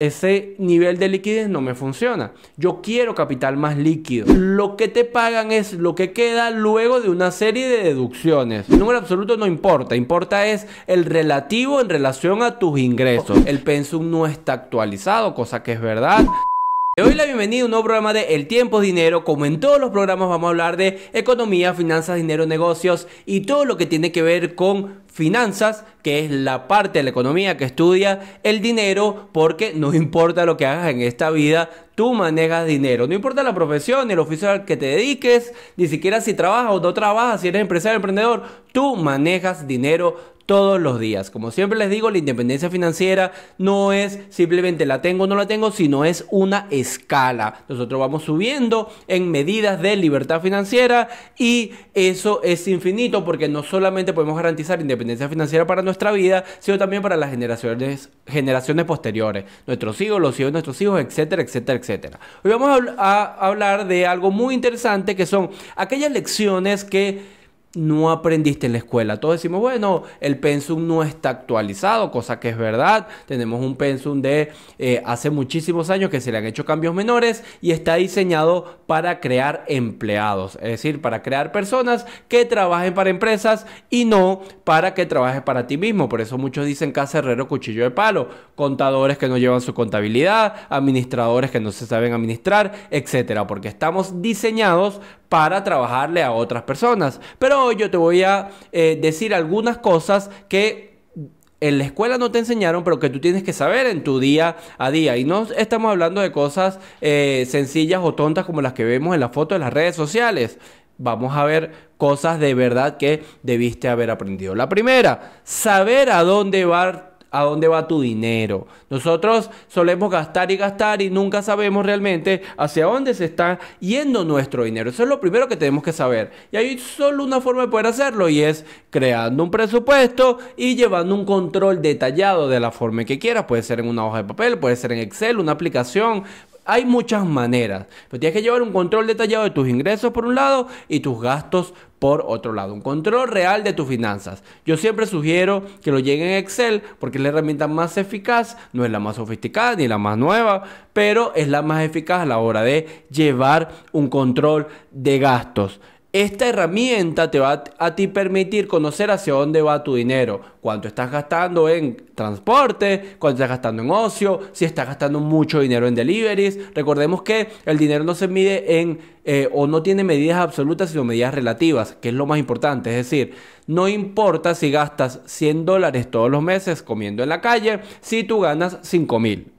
ese nivel de liquidez no me funciona. Yo quiero capital más líquido. Lo que te pagan es lo que queda luego de una serie de deducciones. El número absoluto no importa, importa es el relativo en relación a tus ingresos. El pensum no está actualizado, cosa que es verdad. Hoy doy la bienvenida a un nuevo programa de El Tiempo Dinero. Como en todos los programas vamos a hablar de economía, finanzas, dinero, negocios y todo lo que tiene que ver con finanzas, que es la parte de la economía que estudia el dinero, porque no importa lo que hagas en esta vida, tú manejas dinero. No importa la profesión, el oficio al que te dediques, ni siquiera si trabajas o no trabajas, si eres empresario, o emprendedor, tú manejas dinero todos los días. Como siempre les digo, la independencia financiera no es simplemente la tengo o no la tengo, sino es una escala. Nosotros vamos subiendo en medidas de libertad financiera y eso es infinito porque no solamente podemos garantizar independencia financiera para nuestra vida, sino también para las generaciones, generaciones posteriores, nuestros hijos, los hijos de nuestros hijos, etcétera, etcétera, etcétera. Hoy vamos a, a hablar de algo muy interesante que son aquellas lecciones que no aprendiste en la escuela. Todos decimos, bueno, el pensum no está actualizado, cosa que es verdad. Tenemos un pensum de eh, hace muchísimos años que se le han hecho cambios menores y está diseñado para crear empleados, es decir, para crear personas que trabajen para empresas y no para que trabajes para ti mismo. Por eso muchos dicen casa herrero cuchillo de palo, contadores que no llevan su contabilidad, administradores que no se saben administrar, etcétera, porque estamos diseñados para trabajarle a otras personas. Pero hoy yo te voy a eh, decir algunas cosas que en la escuela no te enseñaron, pero que tú tienes que saber en tu día a día. Y no estamos hablando de cosas eh, sencillas o tontas como las que vemos en la foto de las redes sociales. Vamos a ver cosas de verdad que debiste haber aprendido. La primera, saber a dónde va a dónde va tu dinero. Nosotros solemos gastar y gastar y nunca sabemos realmente hacia dónde se está yendo nuestro dinero. Eso es lo primero que tenemos que saber. Y hay solo una forma de poder hacerlo y es creando un presupuesto y llevando un control detallado de la forma que quieras. Puede ser en una hoja de papel, puede ser en Excel, una aplicación, hay muchas maneras, pero tienes que llevar un control detallado de tus ingresos por un lado y tus gastos por otro lado. Un control real de tus finanzas. Yo siempre sugiero que lo lleguen en Excel porque es la herramienta más eficaz, no es la más sofisticada ni la más nueva, pero es la más eficaz a la hora de llevar un control de gastos. Esta herramienta te va a permitir conocer hacia dónde va tu dinero, cuánto estás gastando en transporte, cuánto estás gastando en ocio, si estás gastando mucho dinero en deliveries. Recordemos que el dinero no se mide en eh, o no tiene medidas absolutas sino medidas relativas, que es lo más importante. Es decir, no importa si gastas 100 dólares todos los meses comiendo en la calle, si tú ganas 5000 mil.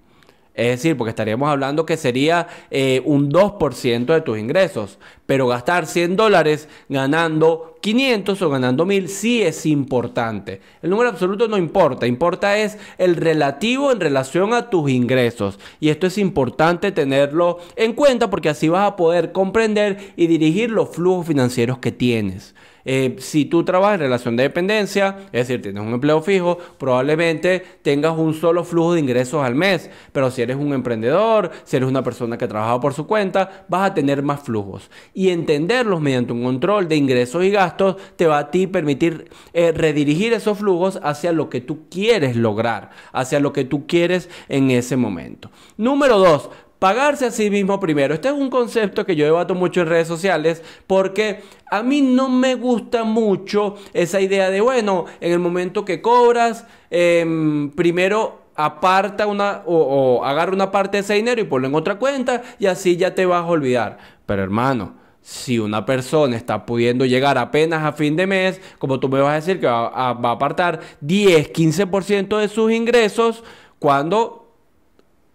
Es decir, porque estaríamos hablando que sería eh, un 2% de tus ingresos. Pero gastar 100 dólares ganando 500 o ganando 1000 sí es importante. El número absoluto no importa, importa es el relativo en relación a tus ingresos. Y esto es importante tenerlo en cuenta porque así vas a poder comprender y dirigir los flujos financieros que tienes. Eh, si tú trabajas en relación de dependencia, es decir, tienes un empleo fijo, probablemente tengas un solo flujo de ingresos al mes. Pero si eres un emprendedor, si eres una persona que trabaja por su cuenta, vas a tener más flujos. Y entenderlos mediante un control de ingresos y gastos te va a ti permitir eh, redirigir esos flujos hacia lo que tú quieres lograr, hacia lo que tú quieres en ese momento. Número dos, Pagarse a sí mismo primero. Este es un concepto que yo debato mucho en redes sociales porque a mí no me gusta mucho esa idea de, bueno, en el momento que cobras, em, primero aparta una o, agarra una parte de ese dinero y ponlo en otra cuenta y así ya te vas a olvidar. Pero hermano, si una persona está pudiendo llegar apenas a fin de mes, como tú me vas a decir que va a, va a apartar 10, 15% de sus ingresos, cuando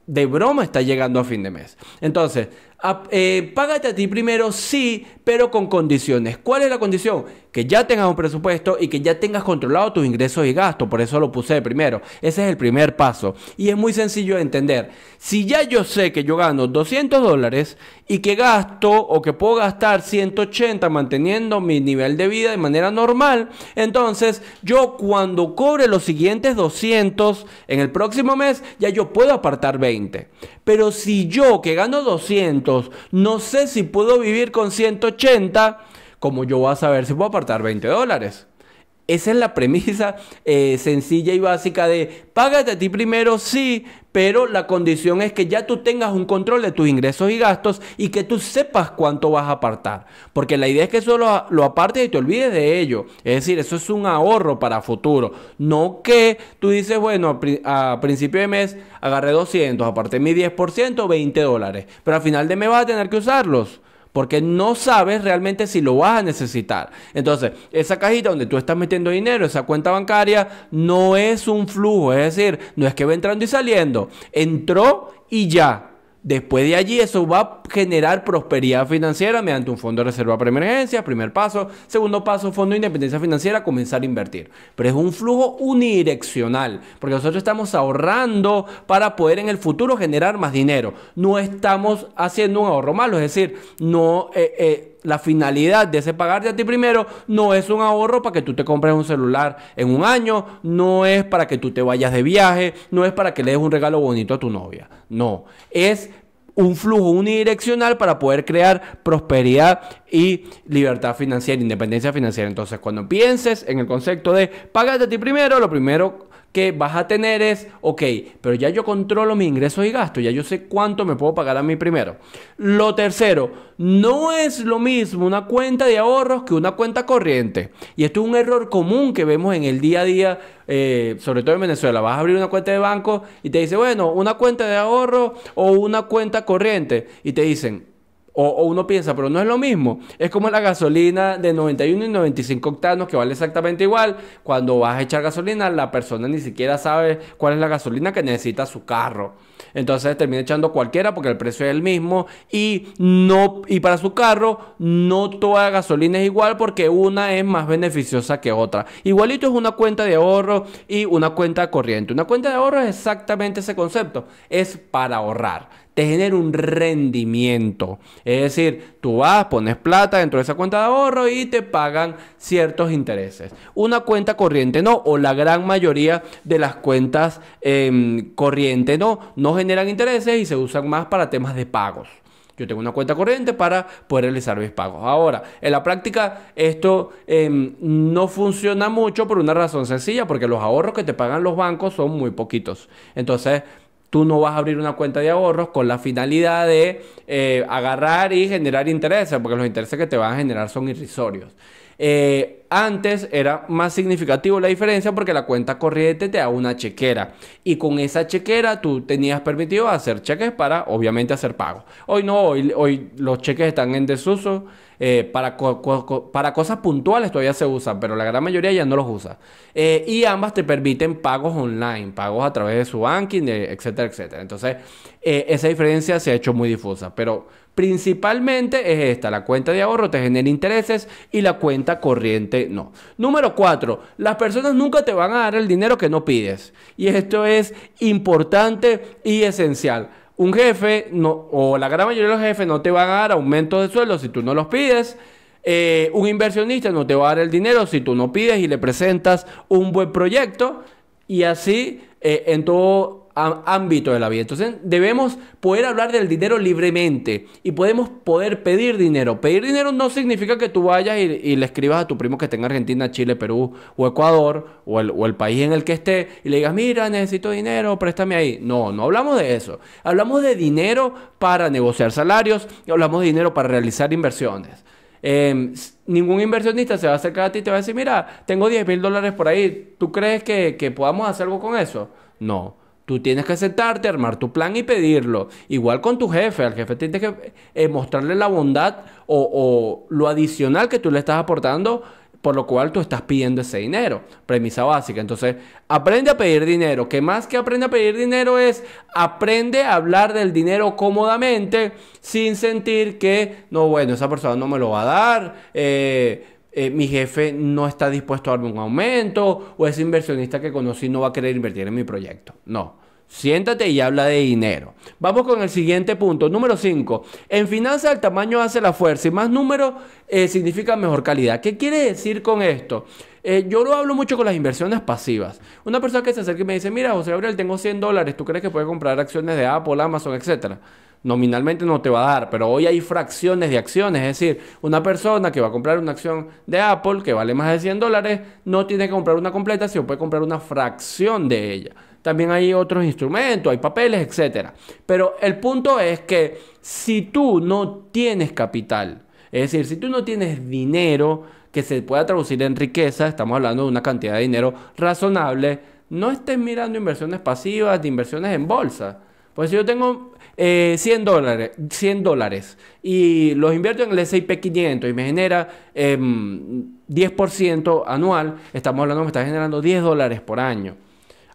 de broma está llegando a fin de mes. Entonces, eh, págate a ti primero, sí, pero con condiciones. ¿Cuál es la condición? Que ya tengas un presupuesto y que ya tengas controlado tus ingresos y gastos. Por eso lo puse primero. Ese es el primer paso. Y es muy sencillo de entender. Si ya yo sé que yo gano 200 dólares y que gasto o que puedo gastar 180 manteniendo mi nivel de vida de manera normal, entonces yo cuando cobre los siguientes 200 en el próximo mes, ya yo puedo apartar 20. Pero si yo que gano 200, no sé si puedo vivir con 180, como yo voy a saber si puedo apartar 20 dólares. Esa es la premisa eh, sencilla y básica de págate a ti primero, sí, pero la condición es que ya tú tengas un control de tus ingresos y gastos y que tú sepas cuánto vas a apartar. Porque la idea es que eso lo, apartes y te olvides de ello. Es decir, eso es un ahorro para futuro. No que tú dices, bueno, a, principio de mes agarré 200, aparte mi 10%, 20 dólares. Pero al final de mes vas a tener que usarlos porque no sabes realmente si lo vas a necesitar. Entonces, esa cajita donde tú estás metiendo dinero, esa cuenta bancaria, no es un flujo, es decir, no es que va entrando y saliendo, entró y ya. Después de allí, eso va a generar prosperidad financiera mediante un fondo de reserva para emergencias, primer paso. Segundo paso, fondo de independencia financiera, comenzar a invertir. Pero es un flujo unidireccional, porque nosotros estamos ahorrando para poder en el futuro generar más dinero. No estamos haciendo un ahorro malo, es decir, no... Eh, eh, la finalidad de ese pagarte a ti primero no es un ahorro para que tú te compres un celular en un año, no es para que tú te vayas de viaje, no es para que le des un regalo bonito a tu novia. No, es un flujo unidireccional para poder crear prosperidad y libertad financiera, independencia financiera. Entonces, cuando pienses en el concepto de pagarte a ti primero, lo primero que vas a tener es, ok, pero ya yo controlo mis ingresos y gastos, ya yo sé cuánto me puedo pagar a mí primero. Lo tercero, no es lo mismo una cuenta de ahorros que una cuenta corriente. Y esto es un error común que vemos en el día a día, eh, sobre todo en Venezuela. Vas a abrir una cuenta de banco y te dice, bueno, una cuenta de ahorro o una cuenta corriente. Y te dicen, o, uno piensa, pero no es lo mismo. Es como la gasolina de 91 y 95 octanos que vale exactamente igual. Cuando vas a echar gasolina, la persona ni siquiera sabe cuál es la gasolina que necesita su carro. Entonces termina echando cualquiera porque el precio es el mismo y no y para su carro no toda gasolina es igual porque una es más beneficiosa que otra. Igualito es una cuenta de ahorro y una cuenta corriente. Una cuenta de ahorro es exactamente ese concepto, es para ahorrar te genera un rendimiento. Es decir, tú vas, pones plata dentro de esa cuenta de ahorro y te pagan ciertos intereses. Una cuenta corriente no, o la gran mayoría de las cuentas em, corriente no, no generan intereses y se usan más para temas de pagos. Yo tengo una cuenta corriente para poder realizar mis pagos. Ahora, en la práctica esto em, no funciona mucho por una razón sencilla, porque los ahorros que te pagan los bancos son muy poquitos. Entonces, tú no vas a abrir una cuenta de ahorros con la finalidad de eh, agarrar y generar intereses, porque los intereses que te van a generar son irrisorios. Eh, antes era más significativo la diferencia porque la cuenta corriente te da una chequera y con esa chequera tú tenías permitido hacer cheques para obviamente hacer pagos. Hoy no, hoy, los cheques están en desuso. Eh, para, cosas puntuales todavía se usan, pero la gran mayoría ya no los usa. Eh, y ambas te permiten pagos online, pagos a través de su banking, etcétera, etcétera. Entonces, esa diferencia se ha hecho muy difusa, pero Principalmente es esta, la cuenta de ahorro te genera intereses y la cuenta corriente no. Número 4, las personas nunca te van a dar el dinero que no pides. Y esto es importante y esencial. Un jefe no, o la gran mayoría de los jefes no te van a dar aumentos de sueldo si tú no los pides. Eh, un inversionista no te va a dar el dinero si tú no pides y le presentas un buen proyecto. Y así eh, en todo ámbito de la vida. Entonces debemos poder hablar del dinero libremente y podemos poder pedir dinero. Pedir dinero no significa que tú vayas y, le escribas a tu primo que esté en Argentina, Chile, Perú o Ecuador o el, país en el que esté y le digas, mira, necesito dinero, préstame ahí. No, no hablamos de eso. Hablamos de dinero para negociar salarios y hablamos de dinero para realizar inversiones. Em, ningún inversionista se va a acercar a ti y te va a decir, mira, tengo 10 mil dólares por ahí, ¿tú crees que, que podamos hacer algo con eso? No. Tú tienes que sentarte, armar tu plan y pedirlo. Igual con tu jefe. Al jefe tienes que eh, mostrarle la bondad o, lo adicional que tú le estás aportando, por lo cual tú estás pidiendo ese dinero. Premisa básica. Entonces, aprende a pedir dinero. Que más que aprende a pedir dinero es aprende a hablar del dinero cómodamente sin sentir que, no, bueno, esa persona no me lo va a dar. Eh, eh, mi jefe no está dispuesto a darme un aumento o ese inversionista que conocí no va a querer invertir en mi proyecto. No. Siéntate y habla de dinero. Vamos con el siguiente punto, número 5. En finanzas el tamaño hace la fuerza y más número eh, significa mejor calidad. ¿Qué quiere decir con esto? Eh, yo lo hablo mucho con las inversiones pasivas. Una persona que se acerca y me dice, mira José Gabriel, tengo 100 dólares, ¿tú crees que puede comprar acciones de Apple, Amazon, etcétera? nominalmente no te va a dar, pero hoy hay fracciones de acciones, es decir, una persona que va a comprar una acción de Apple que vale más de 100 dólares, no tiene que comprar una completa, sino puede comprar una fracción de ella. También hay otros instrumentos, hay papeles, etcétera Pero el punto es que si tú no tienes capital, es decir, si tú no tienes dinero que se pueda traducir en riqueza, estamos hablando de una cantidad de dinero razonable, no estés mirando inversiones pasivas, de inversiones en bolsa. Pues si yo tengo 100 eh, dólares, 100 dólares y los invierto en el S&P 500 y me genera 10% em, anual, estamos hablando me está generando 10 dólares por año.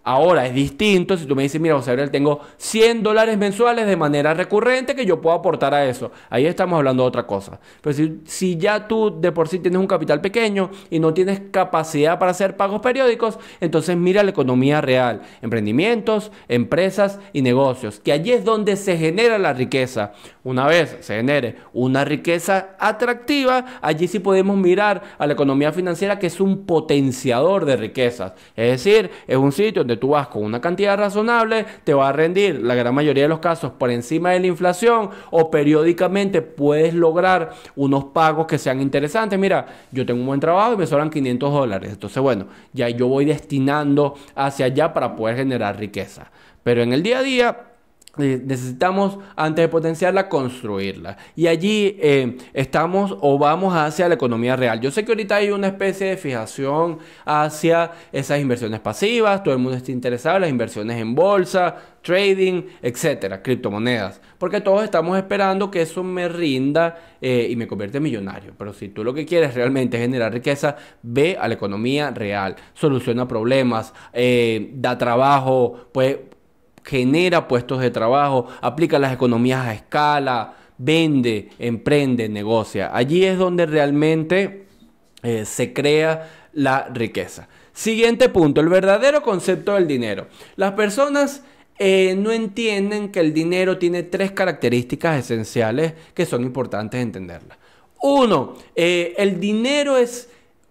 Ahora es distinto si tú me dices, mira, José Gabriel, tengo 100 dólares mensuales de manera recurrente que yo puedo aportar a eso. Ahí estamos hablando de otra cosa. Pero si, si ya tú de por sí tienes un capital pequeño y no tienes capacidad para hacer pagos periódicos, entonces mira la economía real, emprendimientos, empresas y negocios, que allí es donde se genera la riqueza. Una vez se genere una riqueza atractiva, allí sí podemos mirar a la economía financiera que es un potenciador de riquezas. Es decir, es un sitio donde tú vas con una cantidad razonable, te va a rendir la gran mayoría de los casos por encima de la inflación o periódicamente puedes lograr unos pagos que sean interesantes. Mira, yo tengo un buen trabajo y me sobran 500 dólares. Entonces, bueno, ya yo voy destinando hacia allá para poder generar riqueza. Pero en el día a día Necesitamos, antes de potenciarla, construirla. Y allí eh, estamos o vamos hacia la economía real. Yo sé que ahorita hay una especie de fijación hacia esas inversiones pasivas. Todo el mundo está interesado en las inversiones en bolsa, trading, etcétera, criptomonedas. Porque todos estamos esperando que eso me rinda eh, y me convierte en millonario. Pero si tú lo que quieres realmente es generar riqueza, ve a la economía real. Soluciona problemas, eh, da trabajo, pues genera puestos de trabajo, aplica las economías a escala, vende, emprende, negocia. Allí es donde realmente eh, se crea la riqueza. Siguiente punto, el verdadero concepto del dinero. Las personas eh, no entienden que el dinero tiene tres características esenciales que son importantes entenderlas. Uno, eh, el dinero es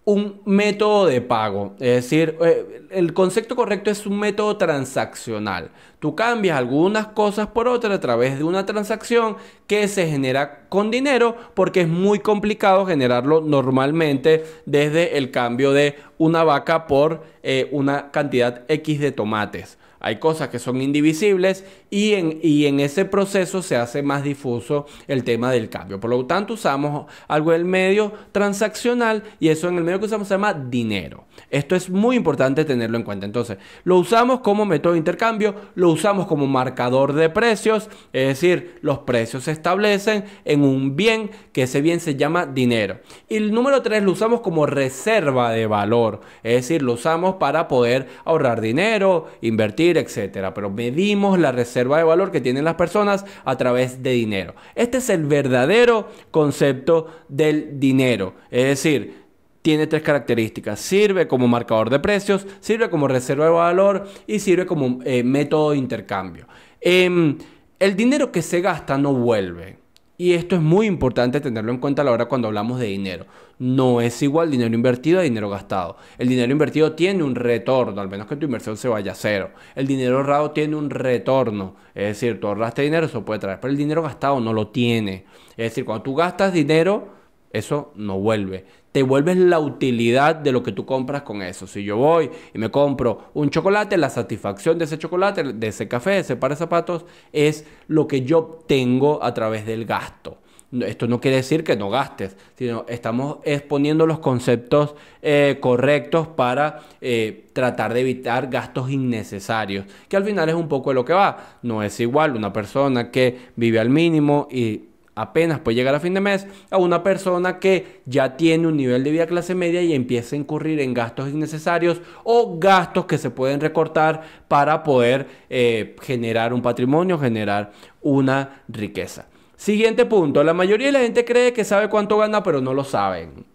un método de pago. Es decir, eh, el concepto correcto es un método transaccional. Tú cambias algunas cosas por otras a través de una transacción que se genera con dinero porque es muy complicado generarlo normalmente desde el cambio de una vaca por eh, una cantidad X de tomates. Hay cosas que son indivisibles y en, y en ese proceso se hace más difuso el tema del cambio. Por lo tanto, usamos algo del medio transaccional y eso en el medio que usamos se llama dinero. Esto es muy importante tenerlo en cuenta. Entonces, lo usamos como método de intercambio, lo usamos como marcador de precios, es decir, los precios se establecen en un bien que ese bien se llama dinero. Y el número tres lo usamos como reserva de valor, es decir, lo usamos para poder ahorrar dinero, invertir etcétera. Pero medimos la reserva de valor que tienen las personas a través de dinero. Este es el verdadero concepto del dinero. Es decir, tiene tres características. Sirve como marcador de precios, sirve como reserva de valor y sirve como eh, método de intercambio. Em, el dinero que se gasta no vuelve. Y esto es muy importante tenerlo en cuenta a la hora cuando hablamos de dinero. No es igual dinero invertido a dinero gastado. El dinero invertido tiene un retorno, al menos que tu inversión se vaya a cero. El dinero ahorrado tiene un retorno. Es decir, tú ahorraste dinero, eso puede traer, pero el dinero gastado no lo tiene. Es decir, cuando tú gastas dinero, eso no vuelve te vuelves la utilidad de lo que tú compras con eso. Si yo voy y me compro un chocolate, la satisfacción de ese chocolate, de ese café, de ese par de zapatos, es lo que yo obtengo a través del gasto. Esto no quiere decir que no gastes, sino estamos exponiendo los conceptos eh, correctos para eh, tratar de evitar gastos innecesarios, que al final es un poco de lo que va. No es igual una persona que vive al mínimo y apenas puede llegar a fin de mes a una persona que ya tiene un nivel de vida clase media y empieza a incurrir en gastos innecesarios o gastos que se pueden recortar para poder eh, generar un patrimonio, generar una riqueza. Siguiente punto, la mayoría de la gente cree que sabe cuánto gana, pero no lo saben.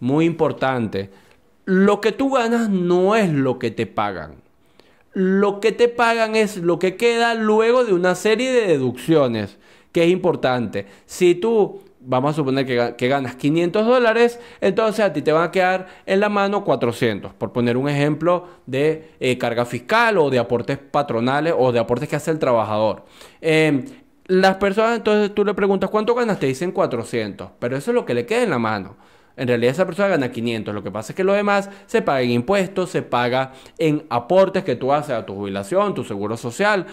Muy importante, lo que tú ganas no es lo que te pagan. Lo que te pagan es lo que queda luego de una serie de deducciones que es importante. Si tú vamos a suponer que, ganas 500 dólares, entonces a ti te van a quedar en la mano 400, por poner un ejemplo de eh, carga fiscal o de aportes patronales o de aportes que hace el trabajador. Em, las personas, entonces tú le preguntas cuánto ganas, te dicen 400, pero eso es lo que le queda en la mano. En realidad esa persona gana 500. Lo que pasa es que lo demás se paga en impuestos, se paga en aportes que tú haces a tu jubilación, tu seguro social,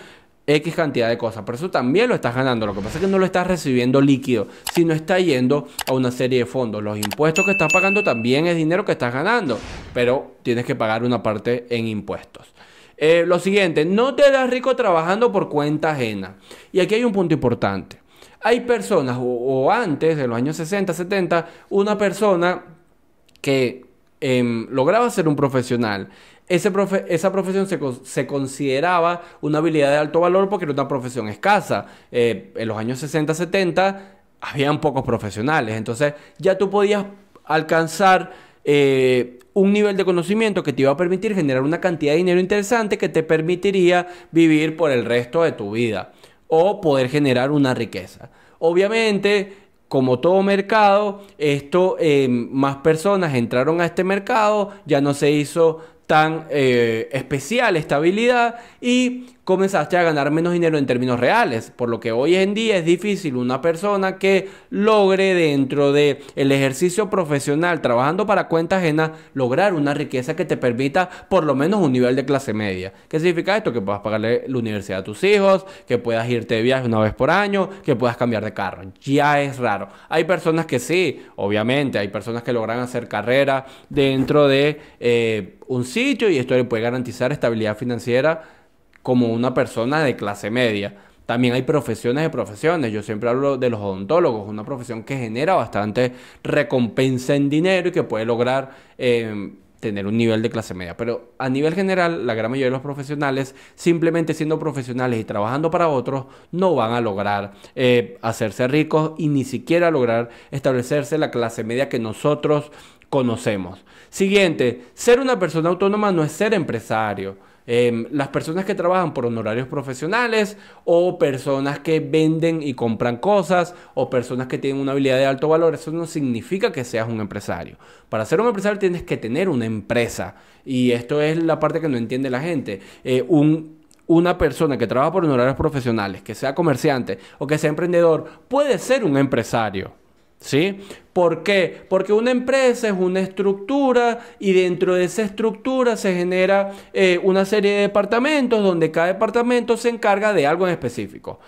X cantidad de cosas. Pero eso también lo estás ganando. Lo que pasa es que no lo estás recibiendo líquido, sino está yendo a una serie de fondos. Los impuestos que estás pagando también es dinero que estás ganando, pero tienes que pagar una parte en impuestos. Eh, lo siguiente, no te das rico trabajando por cuenta ajena. Y aquí hay un punto importante. Hay personas, o, antes, de los años 60, 70, una persona que em, lograba ser un profesional, esa profesión se, consideraba una habilidad de alto valor porque era una profesión escasa. Eh, en los años 60, 70 habían pocos profesionales, entonces ya tú podías alcanzar eh, un nivel de conocimiento que te iba a permitir generar una cantidad de dinero interesante que te permitiría vivir por el resto de tu vida o poder generar una riqueza. Obviamente, como todo mercado, esto eh, más personas entraron a este mercado, ya no se hizo tan eh, especial estabilidad y comenzaste a ganar menos dinero en términos reales, por lo que hoy en día es difícil una persona que logre dentro de el ejercicio profesional trabajando para cuenta ajena lograr una riqueza que te permita por lo menos un nivel de clase media. ¿Qué significa esto? Que puedas pagarle la universidad a tus hijos, que puedas irte de viaje una vez por año, que puedas cambiar de carro. Ya es raro. Hay personas que sí, obviamente, hay personas que logran hacer carrera dentro de eh, un sitio y esto le puede garantizar estabilidad financiera como una persona de clase media. También hay profesiones de profesiones. Yo siempre hablo de los odontólogos, una profesión que genera bastante recompensa en dinero y que puede lograr em, tener un nivel de clase media. Pero a nivel general, la gran mayoría de los profesionales, simplemente siendo profesionales y trabajando para otros, no van a lograr eh, hacerse ricos y ni siquiera lograr establecerse la clase media que nosotros conocemos. Siguiente, ser una persona autónoma no es ser empresario. Em, las personas que trabajan por honorarios profesionales o personas que venden y compran cosas o personas que tienen una habilidad de alto valor. Eso no significa que seas un empresario. Para ser un empresario tienes que tener una empresa. Y esto es la parte que no entiende la gente. Eh, una persona que trabaja por honorarios profesionales, que sea comerciante o que sea emprendedor, puede ser un empresario. ¿Sí? ¿Por qué? Porque una empresa es una estructura y dentro de esa estructura se genera eh, una serie de departamentos donde cada departamento se encarga de algo en específico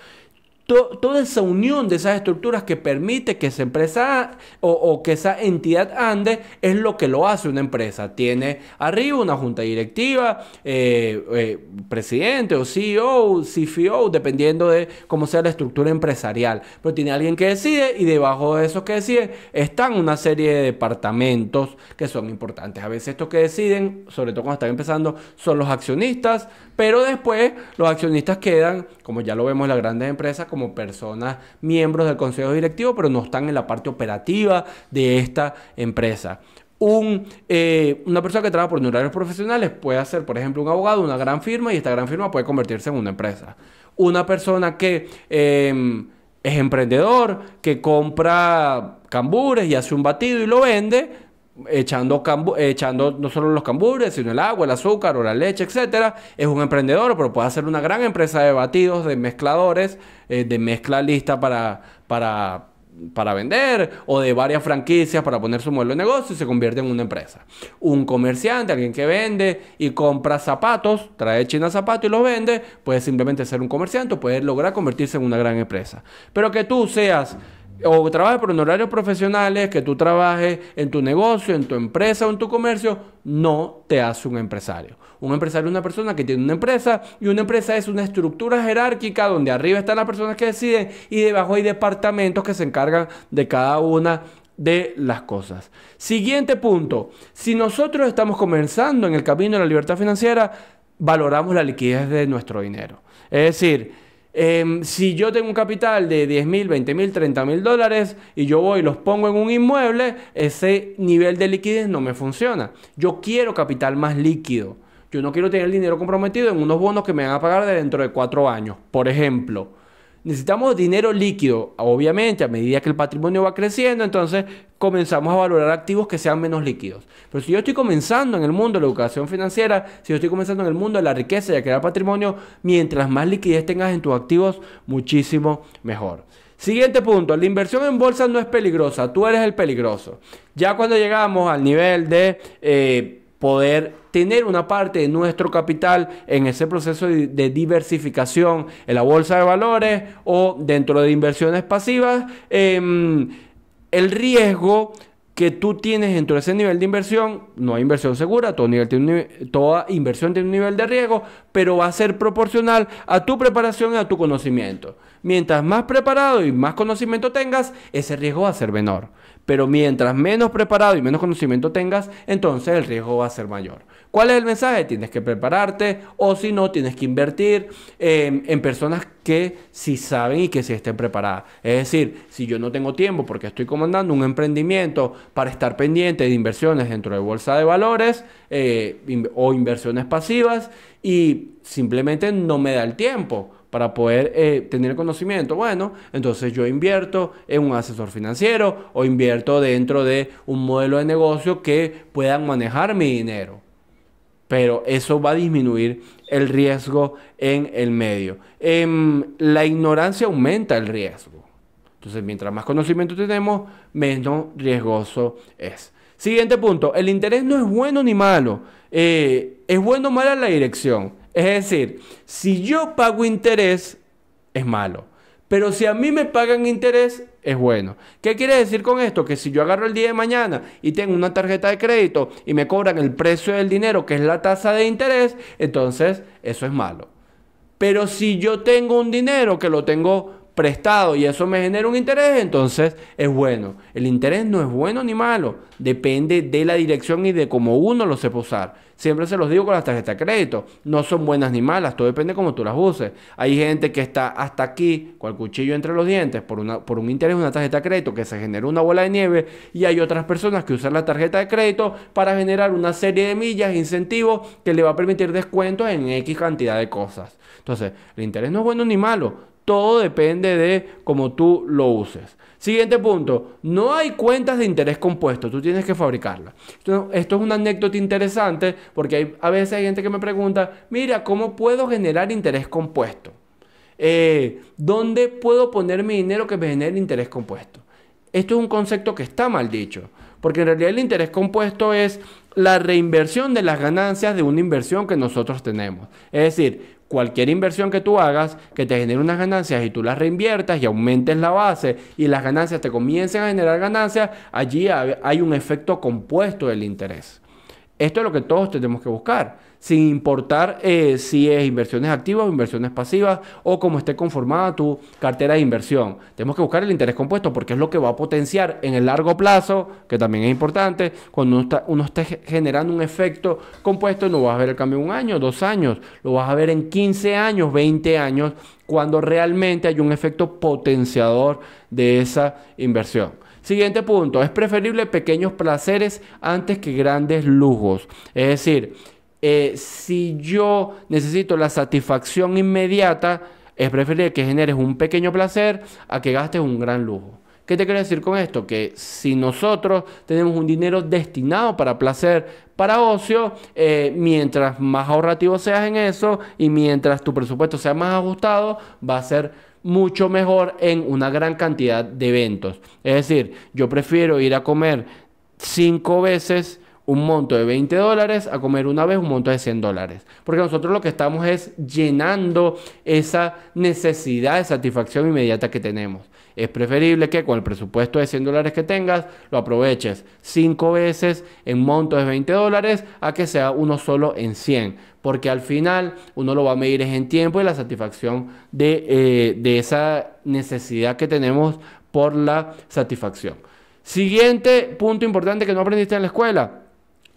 toda esa unión de esas estructuras que permite que esa empresa o, que esa entidad ande es lo que lo hace una empresa. Tiene arriba una junta directiva, eh, eh, presidente o CEO, CFO, e dependiendo de cómo sea la estructura empresarial. Pero tiene alguien que decide y debajo de esos que deciden están una serie de departamentos que son importantes. A veces estos que deciden, sobre todo cuando están empezando, son los accionistas, pero después los accionistas quedan, como ya lo vemos en las grandes empresas, como personas miembros del consejo directivo, pero no están en la parte operativa de esta empresa. Eh, una persona que trabaja por honorarios profesionales puede ser por ejemplo, un abogado, una gran firma, y esta gran firma puede convertirse en una empresa. Una persona que em, es emprendedor, que compra cambures y hace un batido y lo vende, echando, echando no solo los cambures, sino el agua, el azúcar o la leche, etcétera. Es un emprendedor, pero puede hacer una gran empresa de batidos, de mezcladores, eh, de mezcla lista para, para, vender o de varias franquicias para poner su modelo de negocio y se convierte en una empresa. Un comerciante, alguien que vende y compra zapatos, trae China zapatos y los vende, puede simplemente ser un comerciante, o puede lograr convertirse en una gran empresa. Pero que tú seas o trabajes por honorarios profesionales, que tú trabajes en tu negocio, en tu empresa o en tu comercio, no te hace un empresario. Un empresario es una persona que tiene una empresa y una empresa es una estructura jerárquica donde arriba están las personas que deciden y debajo hay departamentos que se encargan de cada una de las cosas. Siguiente punto, si nosotros estamos comenzando en el camino de la libertad financiera, valoramos la liquidez de nuestro dinero. Es decir, Em, si yo tengo un capital de 10 mil, 20 mil, 30 mil dólares y yo voy y los pongo en un inmueble, ese nivel de liquidez no me funciona. Yo quiero capital más líquido. Yo no quiero tener el dinero comprometido en unos bonos que me van a pagar dentro de cuatro años, por ejemplo necesitamos dinero líquido. Obviamente, a medida que el patrimonio va creciendo, entonces comenzamos a valorar activos que sean menos líquidos. Pero si yo estoy comenzando en el mundo de la educación financiera, si yo estoy comenzando en el mundo de la riqueza y de crear patrimonio, mientras más liquidez tengas en tus activos, muchísimo mejor. Siguiente punto, la inversión en bolsa no es peligrosa, tú eres el peligroso. Ya cuando llegamos al nivel de... Eh, poder tener una parte de nuestro capital en ese proceso de diversificación en la bolsa de valores o dentro de inversiones pasivas, em, el riesgo que tú tienes dentro de ese nivel de inversión, no hay inversión segura, toda inversión tiene un nivel de riesgo, pero va a ser proporcional a tu preparación y a tu conocimiento. Mientras más preparado y más conocimiento tengas, ese riesgo va a ser menor. Pero mientras menos preparado y menos conocimiento tengas, entonces el riesgo va a ser mayor. ¿Cuál es el mensaje? Tienes que prepararte o si no, tienes que invertir em, en personas que sí saben y que sí estén preparadas. Es decir, si yo no tengo tiempo porque estoy comandando un emprendimiento para estar pendiente de inversiones dentro de bolsa de valores eh, o inversiones pasivas y simplemente no me da el tiempo para poder eh, tener conocimiento. Bueno, entonces yo invierto en un asesor financiero o invierto dentro de un modelo de negocio que puedan manejar mi dinero. Pero eso va a disminuir el riesgo en el medio. Em, la ignorancia aumenta el riesgo. Entonces, mientras más conocimiento tenemos, menos riesgoso es. Siguiente punto, el interés no es bueno ni malo. Eh, es bueno o mala la dirección. Es decir, si yo pago interés, es malo. Pero si a mí me pagan interés, es bueno. ¿Qué quiere decir con esto? Que si yo agarro el día de mañana y tengo una tarjeta de crédito y me cobran el precio del dinero, que es la tasa de interés, entonces eso es malo. Pero si yo tengo un dinero que lo tengo prestado y eso me genera un interés, entonces es bueno. El interés no es bueno ni malo, depende de la dirección y de cómo uno lo sepa usar. Siempre se los digo con las tarjetas de crédito, no son buenas ni malas, todo depende de cómo tú las uses. Hay gente que está hasta aquí con el cuchillo entre los dientes por, una, por un interés de una tarjeta de crédito que se genera una bola de nieve y hay otras personas que usan la tarjeta de crédito para generar una serie de millas, incentivos que le va a permitir descuentos en X cantidad de cosas. Entonces, el interés no es bueno ni malo, todo depende de cómo tú lo uses. Siguiente punto, no hay cuentas de interés compuesto, tú tienes que fabricarlas. Esto, es una anécdota interesante porque hay, a veces hay gente que me pregunta, mira, ¿cómo puedo generar interés compuesto? Eh, ¿Dónde puedo poner mi dinero que me genere interés compuesto? Esto es un concepto que está mal dicho, porque en realidad el interés compuesto es la reinversión de las ganancias de una inversión que nosotros tenemos. Es decir, cualquier inversión que tú hagas que te genere unas ganancias y tú las reinviertas y aumentes la base y las ganancias te comiencen a generar ganancias, allí hay un efecto compuesto del interés. Esto es lo que todos tenemos que buscar, sin importar eh, si es inversiones activas o inversiones pasivas o cómo esté conformada tu cartera de inversión. Tenemos que buscar el interés compuesto porque es lo que va a potenciar en el largo plazo, que también es importante, cuando uno, está, esté generando un efecto compuesto, no vas a ver el cambio en un año, dos años, lo vas a ver en 15 años, 20 años, cuando realmente hay un efecto potenciador de esa inversión. Siguiente punto, es preferible pequeños placeres antes que grandes lujos. Es decir, eh, si yo necesito la satisfacción inmediata, es preferible que generes un pequeño placer a que gastes un gran lujo. ¿Qué te quiero decir con esto? Que si nosotros tenemos un dinero destinado para placer, para ocio, eh, mientras más ahorrativo seas en eso y mientras tu presupuesto sea más ajustado, va a ser mucho mejor en una gran cantidad de eventos. Es decir, yo prefiero ir a comer cinco veces un monto de 20 dólares a comer una vez un monto de 100 dólares. Porque nosotros lo que estamos es llenando esa necesidad de satisfacción inmediata que tenemos. Es preferible que con el presupuesto de 100 dólares que tengas lo aproveches cinco veces en monto de 20 dólares a que sea uno solo en 100 porque al final uno lo va a medir es en tiempo y la satisfacción de, eh, de esa necesidad que tenemos por la satisfacción. Siguiente punto importante que no aprendiste en la escuela.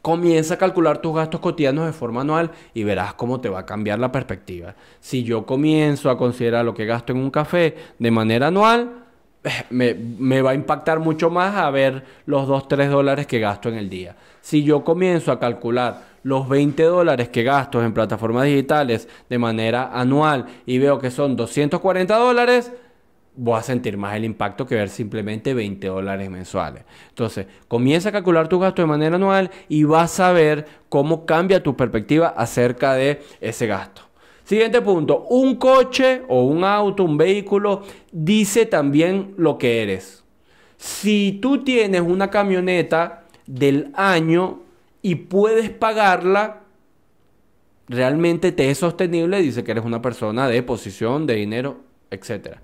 Comienza a calcular tus gastos cotidianos de forma anual y verás cómo te va a cambiar la perspectiva. Si yo comienzo a considerar lo que gasto en un café de manera anual, me, va a impactar mucho más a ver los 2, 3 dólares que gasto en el día. Si yo comienzo a calcular los 20 dólares que gasto en plataformas digitales de manera anual y veo que son 240 dólares, voy a sentir más el impacto que ver simplemente 20 dólares mensuales. Entonces, comienza a calcular tu gasto de manera anual y vas a ver cómo cambia tu perspectiva acerca de ese gasto. Siguiente punto, un coche o un auto, un vehículo, dice también lo que eres. Si tú tienes una camioneta del año y puedes pagarla, realmente te es sostenible, dice que eres una persona de posición, de dinero, etc.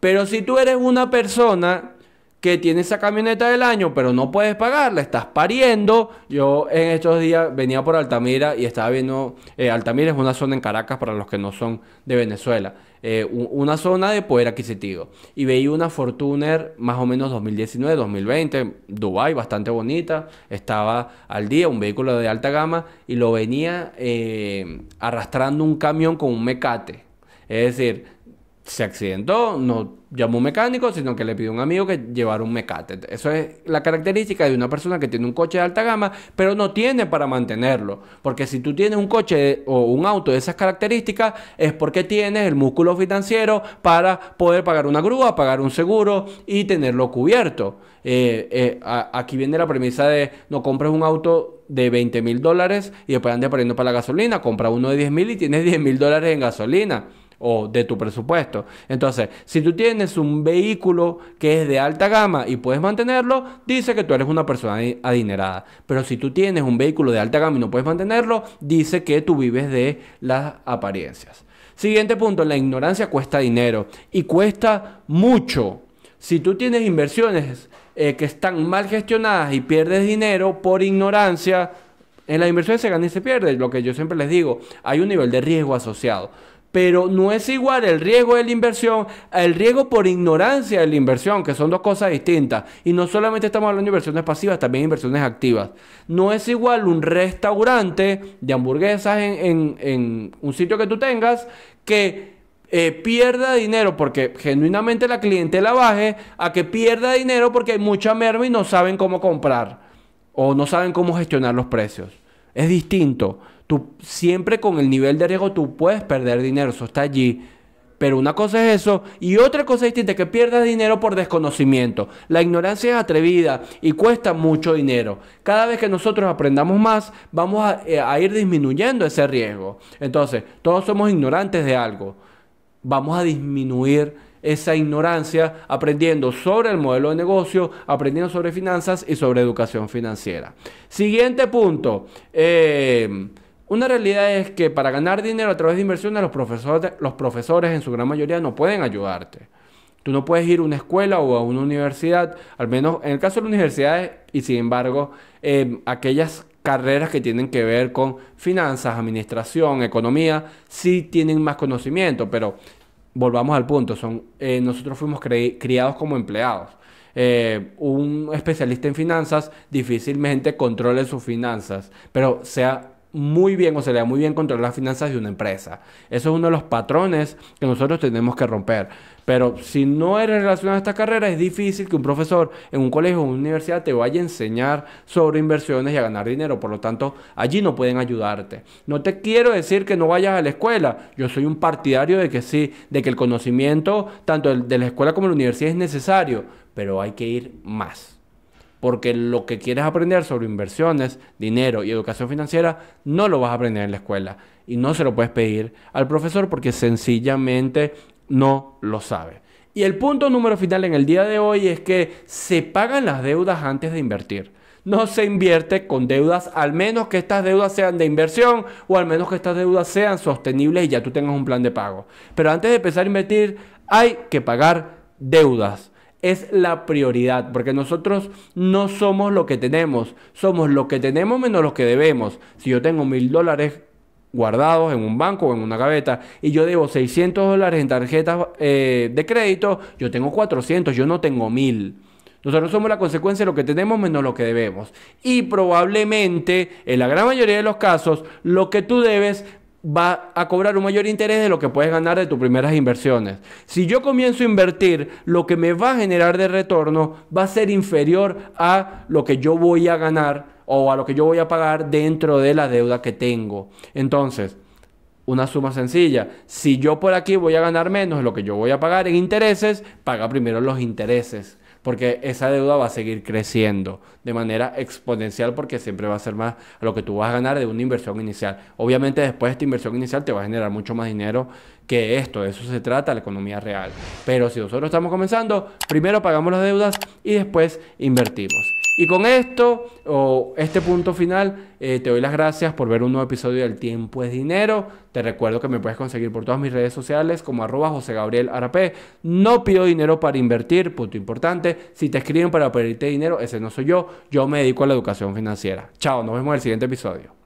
Pero si tú eres una persona que tiene esa camioneta del año, pero no puedes pagarla, estás pariendo. Yo en estos días venía por Altamira y estaba viendo, eh, Altamira es una zona en Caracas para los que no son de Venezuela, eh, una zona de poder adquisitivo. Y veía una Fortuner más o menos 2019, 2020, Dubai, bastante bonita, estaba al día, un vehículo de alta gama, y lo venía eh, arrastrando un camión con un mecate. Es decir, se accidentó, no llamó un mecánico, sino que le pidió a un amigo que llevara un mecate. Eso es la característica de una persona que tiene un coche de alta gama, pero no tiene para mantenerlo. Porque si tú tienes un coche o un auto de esas características, es porque tienes el músculo financiero para poder pagar una grúa, pagar un seguro y tenerlo cubierto. Eh, eh, aquí viene la premisa de no compres un auto de 20 mil dólares y después andes poniendo para la gasolina, compra uno de 10 mil y tienes 10 mil dólares en gasolina o de tu presupuesto. Entonces, si tú tienes un vehículo que es de alta gama y puedes mantenerlo, dice que tú eres una persona adinerada. Pero si tú tienes un vehículo de alta gama y no puedes mantenerlo, dice que tú vives de las apariencias. Siguiente punto, la ignorancia cuesta dinero y cuesta mucho. Si tú tienes inversiones eh, que están mal gestionadas y pierdes dinero por ignorancia, en las inversiones se gana y se pierde, lo que yo siempre les digo, hay un nivel de riesgo asociado pero no es igual el riesgo de la inversión al riesgo por ignorancia de la inversión, que son dos cosas distintas. Y no solamente estamos hablando de inversiones pasivas, también inversiones activas. No es igual un restaurante de hamburguesas en, un sitio que tú tengas que eh, pierda dinero porque genuinamente la cliente la baje, a que pierda dinero porque hay mucha merma y no saben cómo comprar o no saben cómo gestionar los precios. Es distinto. Tú siempre con el nivel de riesgo tú puedes perder dinero, eso está allí. Pero una cosa es eso y otra cosa distinta que pierdas dinero por desconocimiento. La ignorancia es atrevida y cuesta mucho dinero. Cada vez que nosotros aprendamos más, vamos eh, a, ir disminuyendo ese riesgo. Entonces, todos somos ignorantes de algo. Vamos a disminuir esa ignorancia aprendiendo sobre el modelo de negocio, aprendiendo sobre finanzas y sobre educación financiera. Siguiente punto. Eh, una realidad es que para ganar dinero a través de inversiones, los profesores, los profesores en su gran mayoría no pueden ayudarte. Tú no puedes ir a una escuela o a una universidad, al menos en el caso de las universidades, y sin embargo, em, aquellas carreras que tienen que ver con finanzas, administración, economía, sí tienen más conocimiento, pero volvamos al punto, son, eh, nosotros fuimos criados como empleados. Eh, un especialista en finanzas difícilmente controle sus finanzas, pero sea muy bien o se le da muy bien controlar las finanzas de una empresa. Eso es uno de los patrones que nosotros tenemos que romper. Pero si no eres relacionado a esta carrera, es difícil que un profesor en un colegio o una universidad te vaya a enseñar sobre inversiones y a ganar dinero. Por lo tanto, allí no pueden ayudarte. No te quiero decir que no vayas a la escuela. Yo soy un partidario de que sí, de que el conocimiento tanto de la escuela como de la universidad es necesario, pero hay que ir más porque lo que quieres aprender sobre inversiones, dinero y educación financiera no lo vas a aprender en la escuela y no se lo puedes pedir al profesor porque sencillamente no lo sabe. Y el punto número final en el día de hoy es que se pagan las deudas antes de invertir. No se invierte con deudas, al menos que estas deudas sean de inversión o al menos que estas deudas sean sostenibles y ya tú tengas un plan de pago. Pero antes de empezar a invertir hay que pagar deudas es la prioridad, porque nosotros no somos lo que tenemos, somos lo que tenemos menos lo que debemos. Si yo tengo mil dólares guardados en un banco o en una gaveta y yo debo 600 dólares en tarjetas eh, de crédito, yo tengo 400, yo no tengo mil. Nosotros somos la consecuencia de lo que tenemos menos lo que debemos. Y probablemente, en la gran mayoría de los casos, lo que tú debes va a cobrar un mayor interés de lo que puedes ganar de tus primeras inversiones. Si yo comienzo a invertir, lo que me va a generar de retorno va a ser inferior a lo que yo voy a ganar o a lo que yo voy a pagar dentro de la deuda que tengo. Entonces, una suma sencilla. Si yo por aquí voy a ganar menos de lo que yo voy a pagar en intereses, paga primero los intereses, porque esa deuda va a seguir creciendo de manera exponencial porque siempre va a ser más lo que tú vas a ganar de una inversión inicial. Obviamente después de esta inversión inicial te va a generar mucho más dinero que esto, de eso se trata la economía real. Pero si nosotros estamos comenzando, primero pagamos las deudas y después invertimos. Y con esto, o este punto final, eh, te doy las gracias por ver un nuevo episodio del Tiempo es Dinero. Te recuerdo que me puedes conseguir por todas mis redes sociales como arroba José Gabriel No pido dinero para invertir, punto importante. Si te escriben para pedirte dinero, ese no soy yo yo me dedico a la educación financiera. Chao, nos vemos en el siguiente episodio.